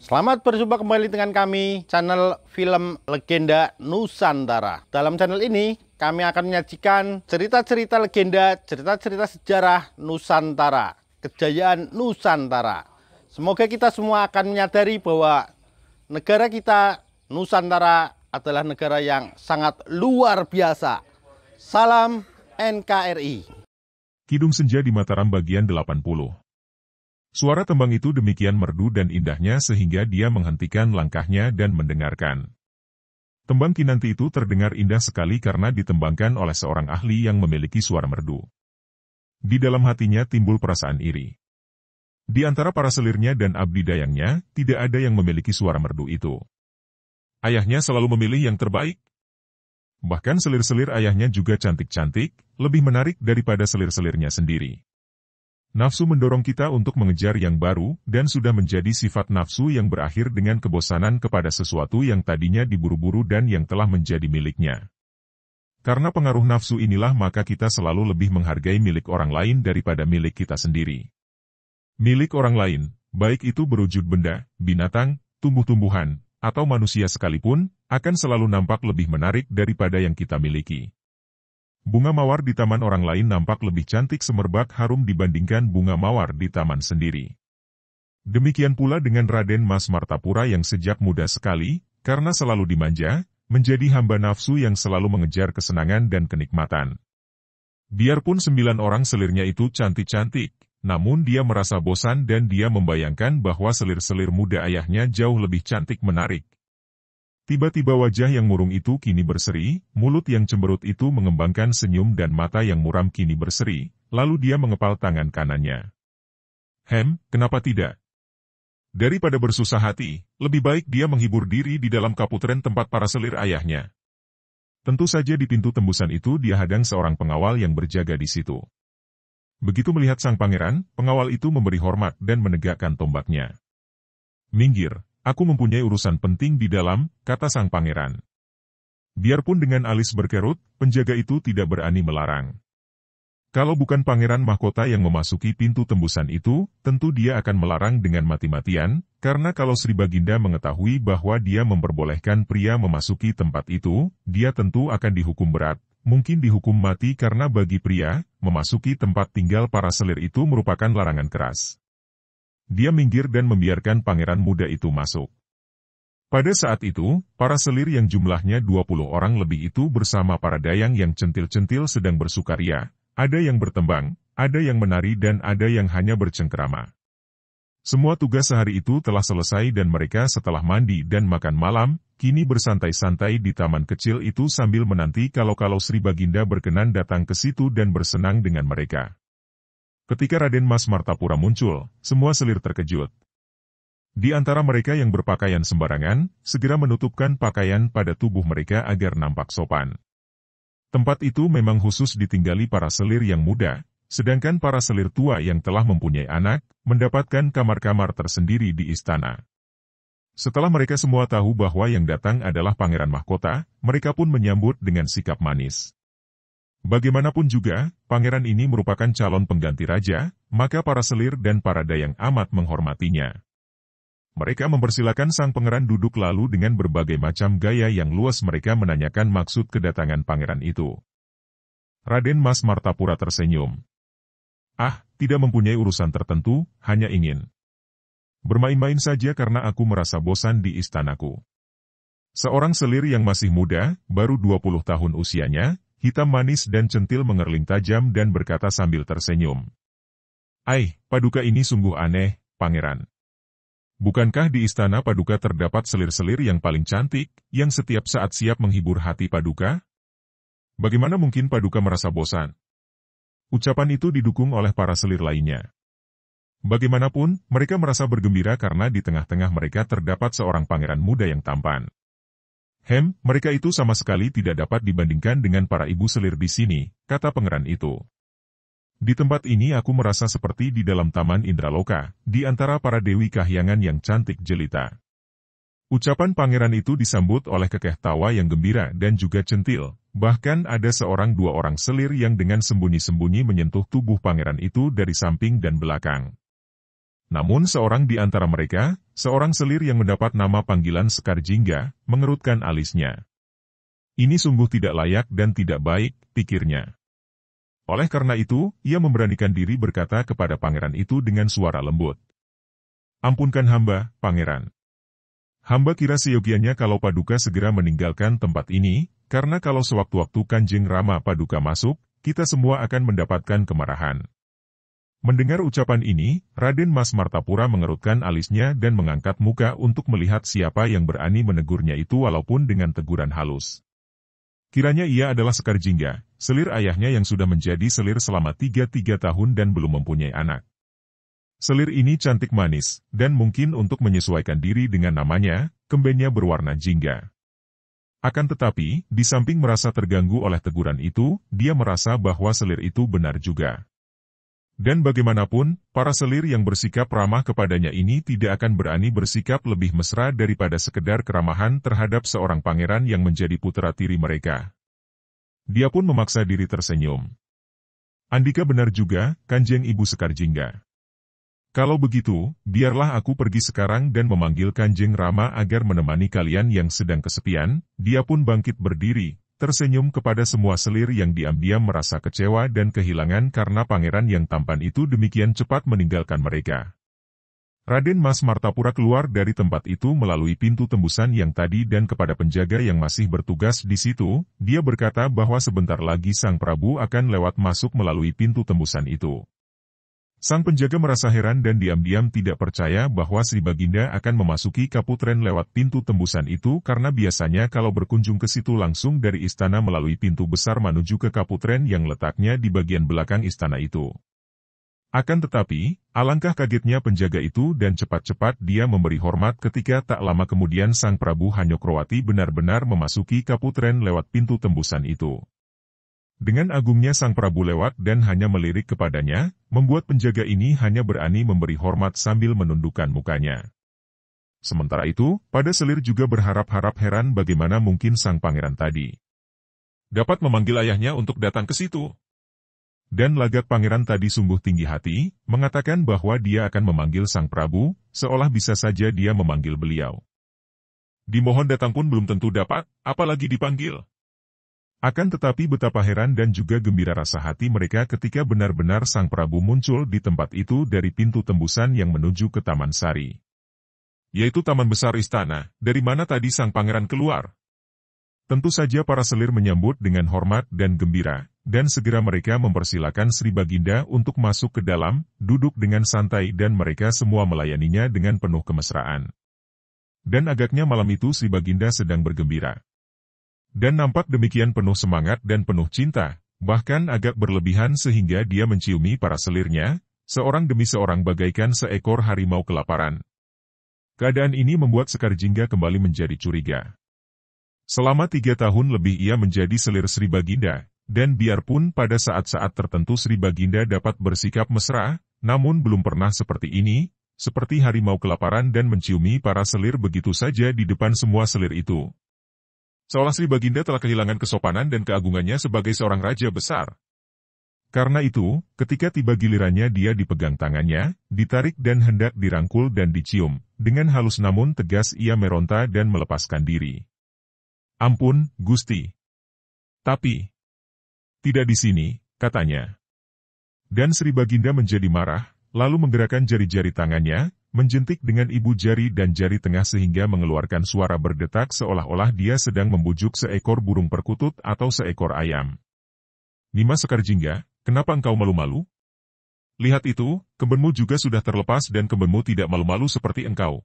Selamat berjumpa kembali dengan kami, channel film Legenda Nusantara. Dalam channel ini, kami akan menyajikan cerita-cerita legenda, cerita-cerita sejarah Nusantara, kejayaan Nusantara. Semoga kita semua akan menyadari bahwa negara kita, Nusantara, adalah negara yang sangat luar biasa. Salam NKRI. Kidung Senja di Mataram bagian 80 Suara tembang itu demikian merdu dan indahnya sehingga dia menghentikan langkahnya dan mendengarkan. Tembang kinanti itu terdengar indah sekali karena ditembangkan oleh seorang ahli yang memiliki suara merdu. Di dalam hatinya timbul perasaan iri. Di antara para selirnya dan abdi dayangnya, tidak ada yang memiliki suara merdu itu. Ayahnya selalu memilih yang terbaik. Bahkan selir-selir ayahnya juga cantik-cantik, lebih menarik daripada selir-selirnya sendiri. Nafsu mendorong kita untuk mengejar yang baru, dan sudah menjadi sifat nafsu yang berakhir dengan kebosanan kepada sesuatu yang tadinya diburu-buru dan yang telah menjadi miliknya. Karena pengaruh nafsu inilah maka kita selalu lebih menghargai milik orang lain daripada milik kita sendiri. Milik orang lain, baik itu berwujud benda, binatang, tumbuh-tumbuhan, atau manusia sekalipun, akan selalu nampak lebih menarik daripada yang kita miliki. Bunga mawar di taman orang lain nampak lebih cantik semerbak harum dibandingkan bunga mawar di taman sendiri. Demikian pula dengan Raden Mas Martapura yang sejak muda sekali, karena selalu dimanja, menjadi hamba nafsu yang selalu mengejar kesenangan dan kenikmatan. Biarpun sembilan orang selirnya itu cantik-cantik, namun dia merasa bosan dan dia membayangkan bahwa selir-selir muda ayahnya jauh lebih cantik menarik, Tiba-tiba wajah yang murung itu kini berseri, mulut yang cemberut itu mengembangkan senyum dan mata yang muram kini berseri, lalu dia mengepal tangan kanannya. Hem, kenapa tidak? Daripada bersusah hati, lebih baik dia menghibur diri di dalam kaputren tempat para selir ayahnya. Tentu saja di pintu tembusan itu dia hadang seorang pengawal yang berjaga di situ. Begitu melihat sang pangeran, pengawal itu memberi hormat dan menegakkan tombaknya. Minggir, Aku mempunyai urusan penting di dalam, kata sang pangeran. Biarpun dengan alis berkerut, penjaga itu tidak berani melarang. Kalau bukan pangeran mahkota yang memasuki pintu tembusan itu, tentu dia akan melarang dengan mati-matian, karena kalau Sri Baginda mengetahui bahwa dia memperbolehkan pria memasuki tempat itu, dia tentu akan dihukum berat, mungkin dihukum mati karena bagi pria, memasuki tempat tinggal para selir itu merupakan larangan keras dia minggir dan membiarkan pangeran muda itu masuk. Pada saat itu, para selir yang jumlahnya 20 orang lebih itu bersama para dayang yang centil-centil sedang bersukaria, ada yang bertembang, ada yang menari dan ada yang hanya bercengkerama. Semua tugas sehari itu telah selesai dan mereka setelah mandi dan makan malam, kini bersantai-santai di taman kecil itu sambil menanti kalau-kalau Sri Baginda berkenan datang ke situ dan bersenang dengan mereka. Ketika Raden Mas Martapura muncul, semua selir terkejut. Di antara mereka yang berpakaian sembarangan, segera menutupkan pakaian pada tubuh mereka agar nampak sopan. Tempat itu memang khusus ditinggali para selir yang muda, sedangkan para selir tua yang telah mempunyai anak, mendapatkan kamar-kamar tersendiri di istana. Setelah mereka semua tahu bahwa yang datang adalah Pangeran Mahkota, mereka pun menyambut dengan sikap manis. Bagaimanapun juga, pangeran ini merupakan calon pengganti raja, maka para selir dan para dayang amat menghormatinya. Mereka mempersilahkan sang pangeran duduk lalu dengan berbagai macam gaya yang luas mereka menanyakan maksud kedatangan pangeran itu. Raden Mas Martapura tersenyum. Ah, tidak mempunyai urusan tertentu, hanya ingin bermain-main saja karena aku merasa bosan di istanaku. Seorang selir yang masih muda, baru 20 tahun usianya, hitam manis dan centil mengerling tajam dan berkata sambil tersenyum. Aih, paduka ini sungguh aneh, pangeran. Bukankah di istana paduka terdapat selir-selir yang paling cantik, yang setiap saat siap menghibur hati paduka? Bagaimana mungkin paduka merasa bosan? Ucapan itu didukung oleh para selir lainnya. Bagaimanapun, mereka merasa bergembira karena di tengah-tengah mereka terdapat seorang pangeran muda yang tampan. Hem, mereka itu sama sekali tidak dapat dibandingkan dengan para ibu selir di sini, kata pangeran itu. Di tempat ini aku merasa seperti di dalam taman Indraloka, di antara para dewi kahyangan yang cantik jelita. Ucapan pangeran itu disambut oleh kekeh tawa yang gembira dan juga centil. Bahkan ada seorang dua orang selir yang dengan sembunyi-sembunyi menyentuh tubuh pangeran itu dari samping dan belakang. Namun seorang di antara mereka, Seorang selir yang mendapat nama panggilan Sekar Jingga, mengerutkan alisnya. Ini sungguh tidak layak dan tidak baik, pikirnya. Oleh karena itu, ia memberanikan diri berkata kepada pangeran itu dengan suara lembut. Ampunkan hamba, pangeran. Hamba kira seyogianya kalau Paduka segera meninggalkan tempat ini, karena kalau sewaktu-waktu Kanjeng Rama Paduka masuk, kita semua akan mendapatkan kemarahan. Mendengar ucapan ini, Raden Mas Martapura mengerutkan alisnya dan mengangkat muka untuk melihat siapa yang berani menegurnya itu walaupun dengan teguran halus. Kiranya ia adalah Sekar Jingga, selir ayahnya yang sudah menjadi selir selama tiga-tiga tahun dan belum mempunyai anak. Selir ini cantik manis, dan mungkin untuk menyesuaikan diri dengan namanya, kembennya berwarna jingga. Akan tetapi, di samping merasa terganggu oleh teguran itu, dia merasa bahwa selir itu benar juga. Dan bagaimanapun, para selir yang bersikap ramah kepadanya ini tidak akan berani bersikap lebih mesra daripada sekedar keramahan terhadap seorang pangeran yang menjadi putra tiri mereka. Dia pun memaksa diri tersenyum. Andika benar juga, kanjeng ibu Sekar Jingga. Kalau begitu, biarlah aku pergi sekarang dan memanggil kanjeng Rama agar menemani kalian yang sedang kesepian, dia pun bangkit berdiri, tersenyum kepada semua selir yang diam-diam merasa kecewa dan kehilangan karena pangeran yang tampan itu demikian cepat meninggalkan mereka. Raden Mas Martapura keluar dari tempat itu melalui pintu tembusan yang tadi dan kepada penjaga yang masih bertugas di situ, dia berkata bahwa sebentar lagi Sang Prabu akan lewat masuk melalui pintu tembusan itu. Sang penjaga merasa heran dan diam-diam tidak percaya bahwa Sri Baginda akan memasuki Kaputren lewat pintu tembusan itu karena biasanya kalau berkunjung ke situ langsung dari istana melalui pintu besar menuju ke Kaputren yang letaknya di bagian belakang istana itu. Akan tetapi, alangkah kagetnya penjaga itu dan cepat-cepat dia memberi hormat ketika tak lama kemudian Sang Prabu Hanyokrowati benar-benar memasuki Kaputren lewat pintu tembusan itu. Dengan agungnya sang Prabu lewat dan hanya melirik kepadanya, membuat penjaga ini hanya berani memberi hormat sambil menundukkan mukanya. Sementara itu, pada selir juga berharap-harap heran bagaimana mungkin sang pangeran tadi dapat memanggil ayahnya untuk datang ke situ. Dan lagat pangeran tadi sungguh tinggi hati, mengatakan bahwa dia akan memanggil sang Prabu, seolah bisa saja dia memanggil beliau. Dimohon datang pun belum tentu dapat, apalagi dipanggil. Akan tetapi betapa heran dan juga gembira rasa hati mereka ketika benar-benar Sang Prabu muncul di tempat itu dari pintu tembusan yang menuju ke Taman Sari. Yaitu Taman Besar Istana, dari mana tadi Sang Pangeran keluar. Tentu saja para selir menyambut dengan hormat dan gembira, dan segera mereka mempersilakan Sri Baginda untuk masuk ke dalam, duduk dengan santai dan mereka semua melayaninya dengan penuh kemesraan. Dan agaknya malam itu Sri Baginda sedang bergembira. Dan nampak demikian penuh semangat dan penuh cinta, bahkan agak berlebihan sehingga dia menciumi para selirnya, seorang demi seorang bagaikan seekor harimau kelaparan. Keadaan ini membuat Sekar Jingga kembali menjadi curiga. Selama tiga tahun lebih ia menjadi selir Sri Baginda, dan biarpun pada saat-saat tertentu Sri Baginda dapat bersikap mesra, namun belum pernah seperti ini, seperti harimau kelaparan dan menciumi para selir begitu saja di depan semua selir itu. Seolah Sri Baginda telah kehilangan kesopanan dan keagungannya sebagai seorang raja besar. Karena itu, ketika tiba gilirannya dia dipegang tangannya, ditarik dan hendak dirangkul dan dicium, dengan halus namun tegas ia meronta dan melepaskan diri. Ampun, Gusti. Tapi, tidak di sini, katanya. Dan Sri Baginda menjadi marah, lalu menggerakkan jari-jari tangannya, menjentik dengan ibu jari dan jari tengah sehingga mengeluarkan suara berdetak seolah-olah dia sedang membujuk seekor burung perkutut atau seekor ayam. Nima Sekar Jingga, kenapa engkau malu-malu? Lihat itu, kembenmu juga sudah terlepas dan kembenmu tidak malu-malu seperti engkau.